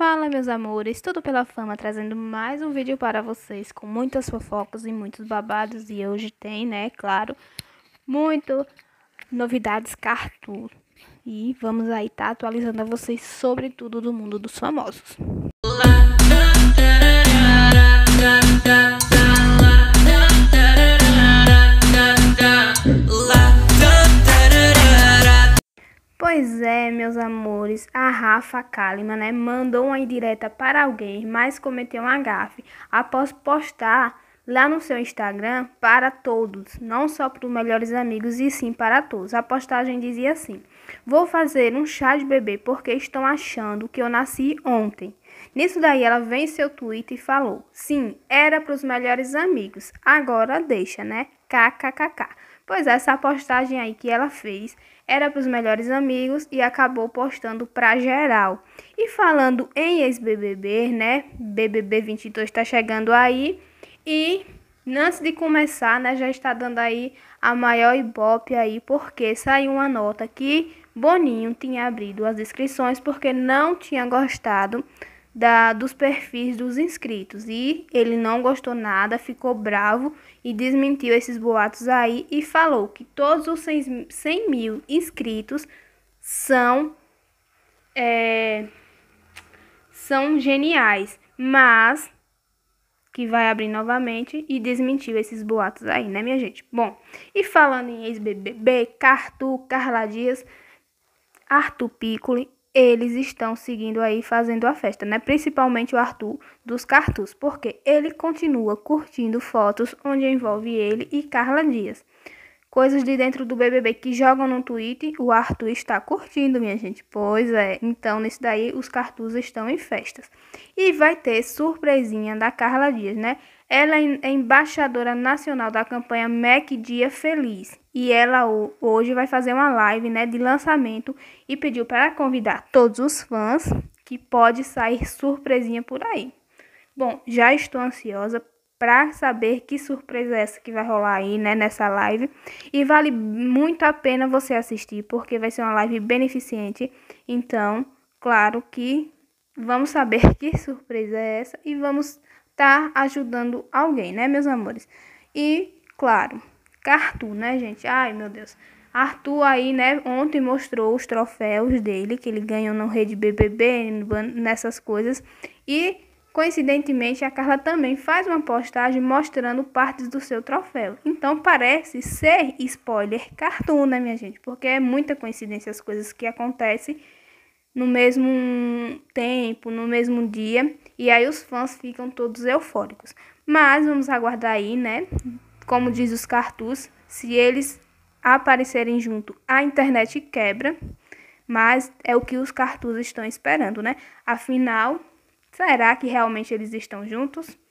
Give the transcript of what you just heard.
Fala, meus amores, tudo pela fama, trazendo mais um vídeo para vocês com muitas fofocas e muitos babados. E hoje tem, né, claro, muito novidades cartoon. E vamos aí tá atualizando a vocês sobre tudo do mundo dos famosos. Música Pois é, meus amores, a Rafa Kalima, né, mandou uma indireta para alguém, mas cometeu uma gafe após postar lá no seu Instagram para todos, não só para os melhores amigos e sim para todos. A postagem dizia assim: "Vou fazer um chá de bebê porque estão achando que eu nasci ontem". Nisso daí ela vem seu tweet e falou: "Sim, era para os melhores amigos. Agora deixa, né? kkkk. Pois é, essa postagem aí que ela fez era para os melhores amigos e acabou postando para geral. E falando em ex-BBB, né? BBB 22 está chegando aí e antes de começar, né, já está dando aí a maior ibope aí, porque saiu uma nota que Boninho tinha abrido as inscrições porque não tinha gostado da, dos perfis dos inscritos. E ele não gostou nada, ficou bravo e desmentiu esses boatos aí e falou que todos os 100 mil inscritos são, é, são geniais, mas que vai abrir novamente e desmentiu esses boatos aí, né, minha gente? Bom, e falando em ex-BBB, Cartu, Carla Dias, Arthur Piccoli eles estão seguindo aí fazendo a festa, né? Principalmente o Arthur dos Cartus, porque ele continua curtindo fotos onde envolve ele e Carla Dias. Coisas de dentro do BBB que jogam no Twitter. o Arthur está curtindo, minha gente. Pois é, então nesse daí os Cartus estão em festas. E vai ter surpresinha da Carla Dias, né? Ela é embaixadora nacional da campanha Mac Dia Feliz e ela hoje vai fazer uma live, né, de lançamento e pediu para convidar todos os fãs que pode sair surpresinha por aí. Bom, já estou ansiosa para saber que surpresa é essa que vai rolar aí, né, nessa live. E vale muito a pena você assistir, porque vai ser uma live beneficente. Então, claro que vamos saber que surpresa é essa e vamos estar tá ajudando alguém, né, meus amores? E, claro, Arthur, né, gente? Ai, meu Deus. Arthur aí, né, ontem mostrou os troféus dele, que ele ganhou na rede BBB, nessas coisas. E, coincidentemente, a Carla também faz uma postagem mostrando partes do seu troféu. Então, parece ser spoiler cartoon, né, minha gente? Porque é muita coincidência as coisas que acontecem no mesmo tempo, no mesmo dia. E aí os fãs ficam todos eufóricos. Mas vamos aguardar aí, né? como diz os cartus, se eles aparecerem junto, a internet quebra, mas é o que os cartus estão esperando, né? Afinal, será que realmente eles estão juntos?